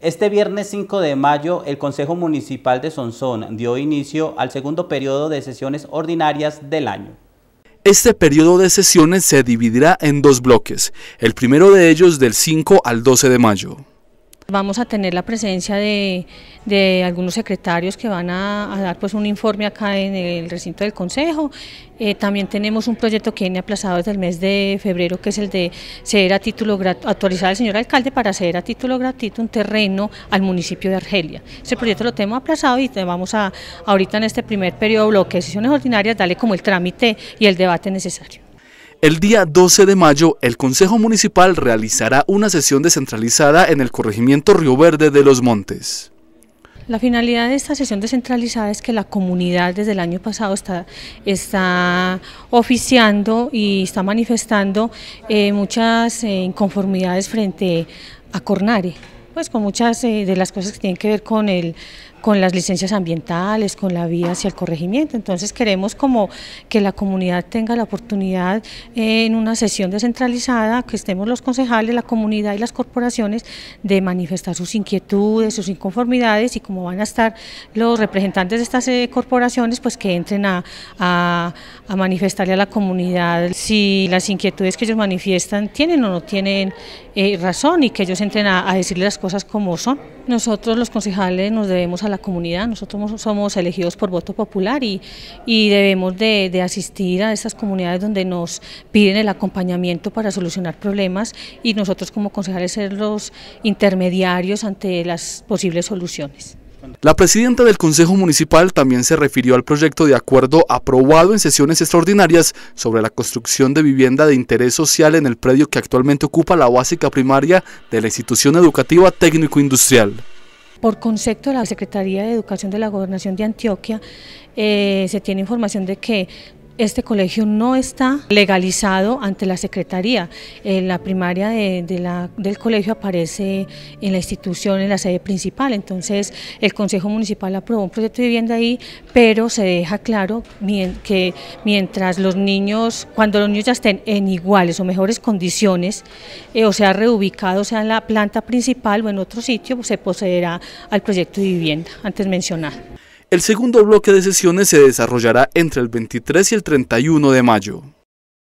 Este viernes 5 de mayo, el Consejo Municipal de Sonsón dio inicio al segundo periodo de sesiones ordinarias del año. Este periodo de sesiones se dividirá en dos bloques, el primero de ellos del 5 al 12 de mayo. Vamos a tener la presencia de, algunos secretarios que van a, dar pues un informe acá en el recinto del Consejo. Eh, también tenemos un proyecto que viene aplazado desde el mes de febrero, que es el de ceder a título autorizar al señor alcalde para ceder a título gratuito un terreno al municipio de Argelia. Ese proyecto lo tenemos aplazado y vamos a ahorita en este primer periodo bloque de sesiones ordinarias darle como el trámite y el debate necesario. El día 12 de mayo, el Consejo Municipal realizará una sesión descentralizada en el corregimiento Río Verde de Los Montes. La finalidad de esta sesión descentralizada es que la comunidad desde el año pasado está, está oficiando y está manifestando eh, muchas eh, inconformidades frente a Cornare pues con muchas eh, de las cosas que tienen que ver con, el, con las licencias ambientales, con la vía hacia el corregimiento. Entonces queremos como que la comunidad tenga la oportunidad eh, en una sesión descentralizada, que estemos los concejales, la comunidad y las corporaciones, de manifestar sus inquietudes, sus inconformidades y como van a estar los representantes de estas eh, corporaciones, pues que entren a, manifestarle a la comunidad si las inquietudes que ellos manifiestan tienen o no tienen razón y que ellos entren a decirle las cosas cosas como son. Nosotros los concejales nos debemos a la comunidad, nosotros somos elegidos por voto popular y, debemos de, de, asistir a estas comunidades donde nos piden el acompañamiento para solucionar problemas y nosotros como concejales ser los intermediarios ante las posibles soluciones. La presidenta del Consejo Municipal también se refirió al proyecto de acuerdo aprobado en sesiones extraordinarias sobre la construcción de vivienda de interés social en el predio que actualmente ocupa la básica primaria de la institución educativa técnico-industrial. Por concepto de la Secretaría de Educación de la Gobernación de Antioquia, eh, se tiene información de que este colegio no está legalizado ante la Secretaría. la primaria del colegio aparece en la institución, en la sede principal. Entonces, el Consejo Municipal aprobó un proyecto de vivienda ahí, pero se deja claro que mientras los niños, cuando los niños ya estén en iguales o mejores condiciones, eh, o sea, reubicados, sea en la planta principal o en otro sitio, se procederá al proyecto de vivienda antes mencionado. El segundo bloque de sesiones se desarrollará entre el 23 y el 31 de mayo.